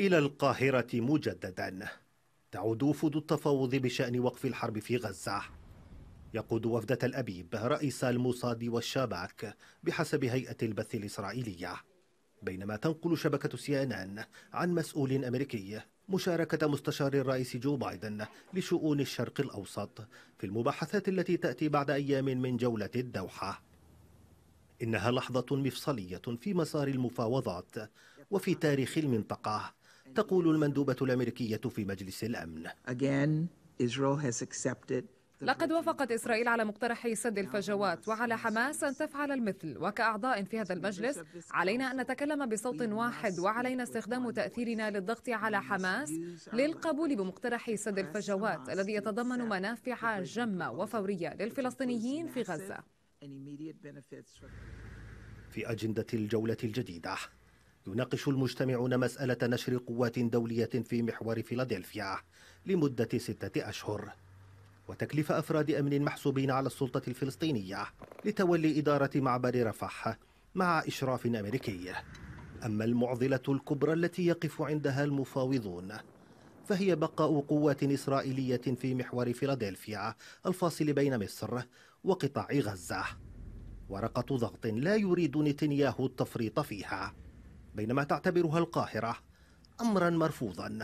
إلى القاهرة مجددا تعود وفود التفاوض بشأن وقف الحرب في غزة يقود وفدة الأبيب رئيس الموساد والشاباك بحسب هيئة البث الإسرائيلية بينما تنقل شبكة سي ان ان عن مسؤول أمريكي مشاركة مستشار الرئيس جو بايدن لشؤون الشرق الأوسط في المباحثات التي تأتي بعد أيام من جولة الدوحة إنها لحظة مفصلية في مسار المفاوضات وفي تاريخ المنطقة تقول المندوبة الأمريكية في مجلس الأمن لقد وافقت إسرائيل على مقترح سد الفجوات وعلى حماس أن تفعل المثل وكأعضاء في هذا المجلس علينا أن نتكلم بصوت واحد وعلينا استخدام تأثيرنا للضغط على حماس للقبول بمقترح سد الفجوات الذي يتضمن منافع جمة وفورية للفلسطينيين في غزة في أجندة الجولة الجديدة يناقش المجتمعون مسألة نشر قوات دولية في محور فيلادلفيا لمدة ستة أشهر وتكليف أفراد أمن محسوبين على السلطة الفلسطينية لتولي إدارة معبر رفح مع إشراف أمريكي أما المعضلة الكبرى التي يقف عندها المفاوضون فهي بقاء قوات إسرائيلية في محور فيلادلفيا الفاصل بين مصر وقطاع غزة ورقة ضغط لا يريد نتنياهو التفريط فيها بينما تعتبرها القاهرة أمرا مرفوضا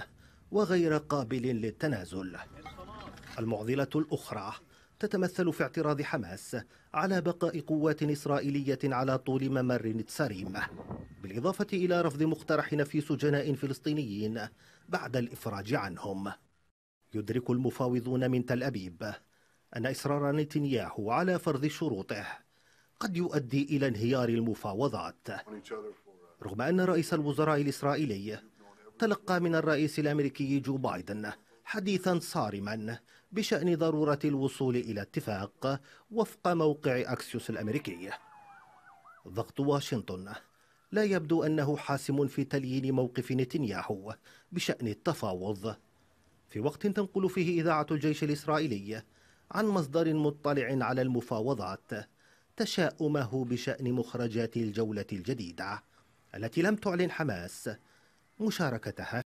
وغير قابل للتنازل المعضلة الأخرى تتمثل في اعتراض حماس على بقاء قوات إسرائيلية على طول ممر نتساريم بالإضافة إلى رفض مقترح نفيس جناء فلسطينيين بعد الإفراج عنهم يدرك المفاوضون من تل أبيب أن إصرار نتنياهو على فرض شروطه قد يؤدي إلى انهيار المفاوضات رغم أن رئيس الوزراء الإسرائيلي تلقى من الرئيس الأمريكي جو بايدن حديثا صارما بشأن ضرورة الوصول إلى اتفاق وفق موقع أكسيوس الأمريكي ضغط واشنطن لا يبدو أنه حاسم في تليين موقف نتنياهو بشأن التفاوض في وقت تنقل فيه إذاعة الجيش الإسرائيلي عن مصدر مطلع على المفاوضات تشاؤمه بشأن مخرجات الجولة الجديدة التي لم تعلن حماس مشاركتها